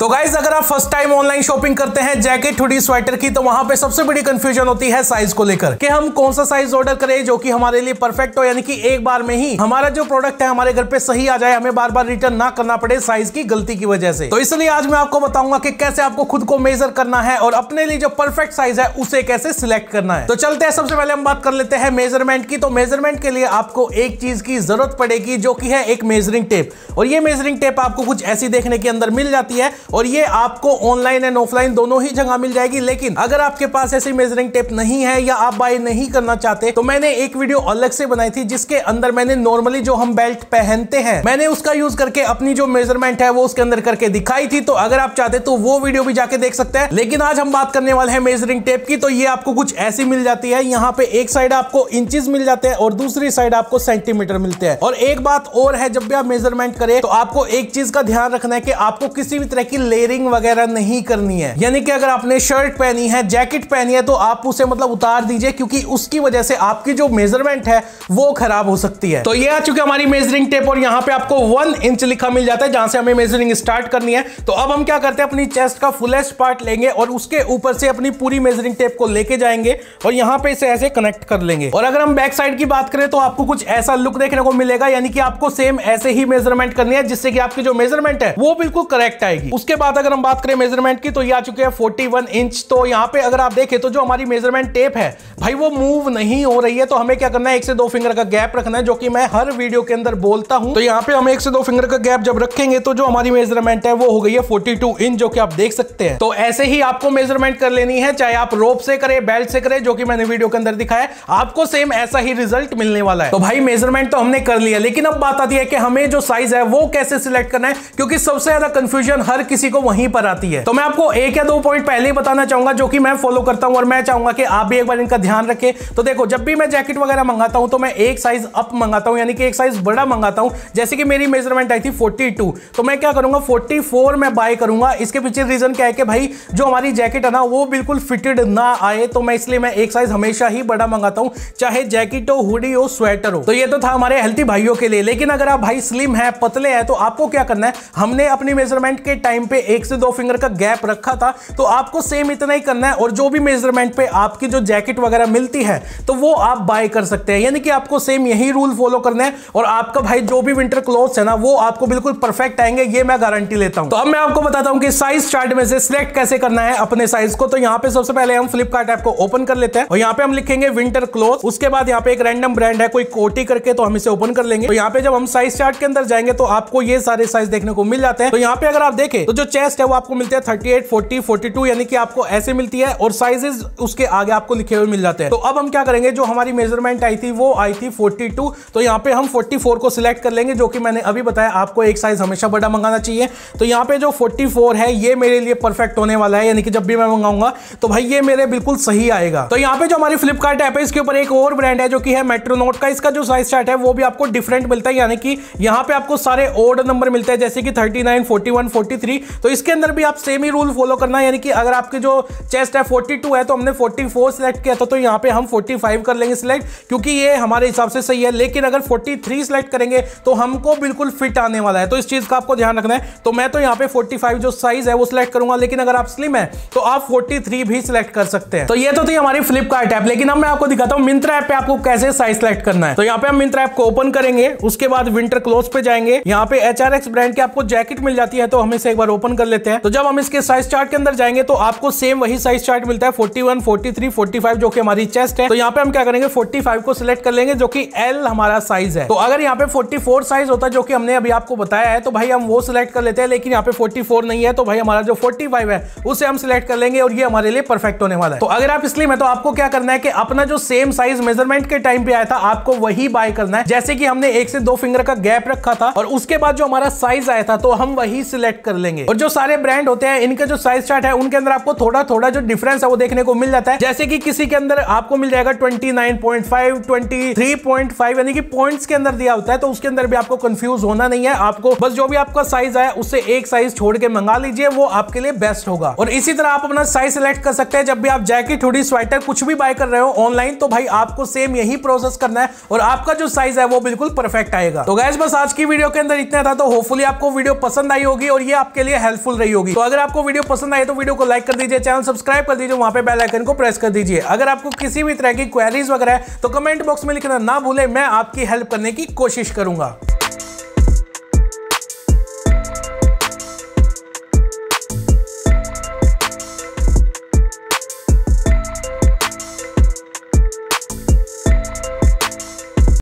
तो गाइज अगर आप फर्स्ट टाइम ऑनलाइन शॉपिंग करते हैं जैकेट हुडी स्वेटर की तो वहां पे सबसे बड़ी कंफ्यूजन होती है साइज को लेकर कि हम कौन सा साइज ऑर्डर करें जो कि हमारे लिए परफेक्ट हो यानी कि एक बार में ही हमारा जो प्रोडक्ट है हमारे घर पे सही आ जाए हमें बार बार रिटर्न ना करना पड़े साइज की गलती की वजह से तो इसलिए आज मैं आपको बताऊंगा की कैसे आपको खुद को मेजर करना है और अपने लिए जो परफेक्ट साइज है उसे कैसे सिलेक्ट करना है तो चलते हैं सबसे पहले हम बात कर लेते हैं मेजरमेंट की तो मेजरमेंट के लिए आपको एक चीज की जरूरत पड़ेगी जो की है एक मेजरिंग टेप और ये मेजरिंग टेप आपको कुछ ऐसी देखने के अंदर मिल जाती है और ये आपको ऑनलाइन एंड ऑफलाइन दोनों ही जगह मिल जाएगी लेकिन अगर आपके पास ऐसी मेजरिंग टेप नहीं है या आप बाय नहीं करना चाहते तो मैंने एक वीडियो अलग से बनाई थी जिसके अंदर मैंने नॉर्मली जो हम बेल्ट पहनते हैं मैंने उसका यूज करके अपनी जो मेजरमेंट है वो उसके अंदर करके दिखाई थी तो अगर आप चाहते तो वो वीडियो भी जाके देख सकते हैं लेकिन आज हम बात करने वाले हैं मेजरिंग टेप की तो ये आपको कुछ ऐसी मिल जाती है यहाँ पे एक साइड आपको इंचीज मिल जाते हैं और दूसरी साइड आपको सेंटीमीटर मिलते हैं और एक बात और है जब भी आप मेजरमेंट करें तो आपको एक चीज का ध्यान रखना है कि आपको किसी भी तरह की की लेयरिंग वगैरह नहीं करनी है यानी कि अगर आपने शर्ट पहनी है जैकेट पहनी है तो आप उसे मतलब उतार दीजिए क्योंकि उसकी वजह से आपकी जो मेजरमेंट है वो खराब हो सकती है तो ये आ चुकी हमारी मेजरिंग टेप और यहाँ पे आपको वन इंच लिखा मिल जाता है जहां से हमें मेजरिंग स्टार्ट करनी है तो अब हम क्या करते हैं अपनी चेस्ट का फुलेस्ट पार्ट लेंगे और उसके ऊपर से अपनी पूरी मेजरिंग टेप को लेके जाएंगे और यहाँ पे इसे ऐसे कनेक्ट कर लेंगे और अगर हम बैक साइड की बात करें तो आपको कुछ ऐसा लुक देखने को मिलेगा यानी कि आपको सेम ऐसे ही मेजरमेंट करनी है जिससे कि आपकी जो मेजरमेंट है वो बिल्कुल करेक्ट आएगी उसके उसके बाद अगर हम बात करें मेजरमेंट की तो ये आ चुके हैं 41 इंच तो यहाँ पे अगर आप देखें तो जो हमारी मेजरमेंट टेप है भाई वो मूव नहीं हो रही है तो हमें क्या करना है एक से दो फिंगर का गैप रखना है जो कि मैं हर वीडियो के अंदर बोलता हूँ तो यहाँ पे हम एक से दो फिंगर का गैप जब रखेंगे तो जो हमारी मेजरमेंट है वो हो गई है फोर्टी इंच जो कि आप देख सकते हैं तो ऐसे ही आपको मेजरमेंट कर लेनी है चाहे आप रोप से करें बेल्ट से करें जो कि मैंने वीडियो के अंदर दिखाया आपको सेम ऐसा ही रिजल्ट मिलने वाला है तो भाई मेजरमेंट तो हमने कर लिया लेकिन अब बात आती है कि हमें जो साइज है वो कैसे सिलेक्ट करना है क्योंकि सबसे ज्यादा कंफ्यूजन हर किसी किसी को वहीं पर आती है तो मैं आपको एक या दो पॉइंट पहले ही बताना चाहूंगा जो कि मैं फॉलो करता हूं और मैं चाहूंगा कि आप भी एक बार इनका ध्यान रखें तो देखो जब भी मैं जैकेट वगैरह मंगाता हूं तो मैं एक साइज अप मंगाता हूं यानी कि एक साइज बड़ा मंगाता हूं जैसे कि मेरी मेजरमेंट आई थी फोर्टी तो मैं क्या करूंगा फोर्टी मैं बाय करूंगा इसके पीछे रीजन क्या है कि भाई जो हमारी जैकेट है ना वो बिल्कुल फिटेड ना आए तो मैं इसलिए मैं एक साइज हमेशा ही बड़ा मंगाता हूँ चाहे जैकेट हो हुडी हो स्वेटर हो तो ये तो था हमारे हेल्थी भाइयों के लिए लेकिन अगर आप भाई स्लिम है पतले हैं तो आपको क्या करना है हमने अपनी मेजरमेंट के टाइम पे एक से दो फिंगर का गैप रखा था तो आपको सेम इतना ही करना है और जो भी मेजरमेंट पे आपकी जो जैकेट वगैरह मिलती है तो वो आप बाय कर सकते हैं यानी कि आपको सेम यही रूल फॉलो करना है और आपका भाई जो भी विंटर क्लोथ है ना वो आपको बिल्कुल परफेक्ट आएंगे ये मैं गारंटी लेता हूं तो अब मैं आपको बताता हूं कि साइज चार्ट में से सिलेक्ट कैसे करना है अपने साइज को तो यहाँ पे सबसे पहले हम फ्लिपकार्ट ऐप को ओपन कर लेते हैं और यहाँ पे हम लिखेंगे विंटर क्लोथ उसके बाद यहाँ पे एक रैंडम ब्रांड है कोई कोटी करके तो हम इसे ओपन कर लेंगे तो यहाँ पे जब हम साइज चार्ट के अंदर जाएंगे तो आपको ये सारे साइज देखने को मिल जाते हैं तो यहाँ पे अगर आप देखें तो जो चेस्ट है वो आपको मिलते हैं thirty eight forty forty two यानी कि आपको ऐसे मिलती है और साइजेस उसके आगे आपको लिखे हुए मिल जाते हैं तो अब हम क्या करेंगे जो हमारी मेजरमेंट आई थी वो आई थी फोर्टी टू तो यहाँ पे हम फोर्टी फोर को सिलेक्ट कर लेंगे जो कि मैंने अभी बताया आपको एक साइज हमेशा बड़ा मंगाना चाहिए तो यहाँ पे जो फोर्टी फोर है ये मेरे लिए परफेक्ट होने वाला है यानी कि जब भी मैं मंगाऊंगा तो भाई ये मेरे बिल्कुल सही आएगा तो यहाँ पे जो हमारी फ्लिपकार्ट ऐप है इसके ऊपर एक और ब्रांड है जो कि है मेट्रोनोट का इसका जो साइज चार्ट है वो भी आपको डिफरेंट मिलता है यानी कि यहाँ पे आपको सारे ऑर्डर नंबर मिलते हैं जैसे कि thirty nine forty one forty three तो इसके अंदर भी आप सेम ही रूल फॉलो करना यानी कि अगर आपके जो चेस्ट है 42 है तो हमने 44 सिलेक्ट किया था तो यहाँ पे हम 45 कर लेंगे सिलेक्ट क्योंकि ये हमारे हिसाब से सही है लेकिन अगर 43 सिलेक्ट करेंगे तो हमको बिल्कुल फिट आने वाला है तो इस चीज़ का आपको ध्यान रखना है तो मैं तो यहाँ पे 45 जो साइज है वो सिलेक्ट करूंगा लेकिन अगर आप स्लिम है तो आप 43 भी सिलेक्ट कर सकते हैं तो ये तो थी हमारी फ्लिपकार्ट ऐप लेकिन अब मैं आपको दिखाता हूँ मिंत्रा ऐप पे आपको कैसे साइज सिलेक्ट करना है तो यहाँ पे हम मिंत्रा ऐप को ओपन करेंगे उसके बाद विंटर क्लोथ पे जाएंगे यहाँ पे एच ब्रांड की आपको जैकेट मिल जाती है तो हम इसे एक बार बार ओपन कर लेते हैं तो जब हम इसके साइज चार्ट के अंदर जाएंगे तो आपको सेम वही साइज चार्ट मिलता है 41, 43, 45 जो कि हमारी चेस्ट है तो यहाँ पे हम क्या करेंगे 45 को सिलेक्ट कर लेंगे जो कि एल हमारा साइज है तो अगर यहाँ पे 44 साइज होता जो कि हमने अभी आपको बताया है तो भाई हम वो सिलेक्ट कर लेते हैं लेकिन यहाँ पे 44 नहीं है तो भाई हमारा जो 45 है उसे हम सिलेक्ट कर लेंगे और ये हमारे लिए परफेक्ट होने वाला है तो अगर आप इसलिए मैं तो आपको क्या करना है कि अपना जो सेम साइज मेजरमेंट के टाइम पे आया था आपको वही बाय करना है जैसे कि हमने एक से दो फिंगर का गैप रखा था और उसके बाद जो हमारा साइज आया था तो हम वही सिलेक्ट कर लेंगे करेंगे और जो सारे ब्रांड होते हैं इनके जो साइज चार्ट है उनके अंदर आपको थोड़ा थोड़ा जो डिफरेंस है वो देखने को मिल जाता है जैसे कि किसी के अंदर आपको मिल जाएगा 29.5 23.5 यानी कि पॉइंट्स के अंदर दिया होता है तो उसके अंदर भी आपको कंफ्यूज होना नहीं है आपको बस जो भी आपका साइज आया उससे एक साइज छोड़ के मंगा लीजिए वो आपके लिए बेस्ट होगा और इसी तरह आप अपना साइज सिलेक्ट कर सकते हैं जब भी आप जैकेट हुडी स्वेटर कुछ भी बाय कर रहे हो ऑनलाइन तो भाई आपको सेम यही प्रोसेस करना है और आपका जो साइज है वो बिल्कुल परफेक्ट आएगा तो गैस बस आज की वीडियो के अंदर इतना था तो होपफुली आपको वीडियो पसंद आई होगी और ये आपके लिए हेल्पफुल रही होगी तो अगर आपको वीडियो पसंद आए तो वीडियो को लाइक कर दीजिए चैनल सब्सक्राइब कर दीजिए वहां पर बेलाइकन को प्रेस कर दीजिए अगर आपको किसी भी तरह की क्वेरीज वगैरह तो कमेंट बॉक्स में लिखना ना भूले मैं आपकी हेल्प करने की कोशिश करूंगा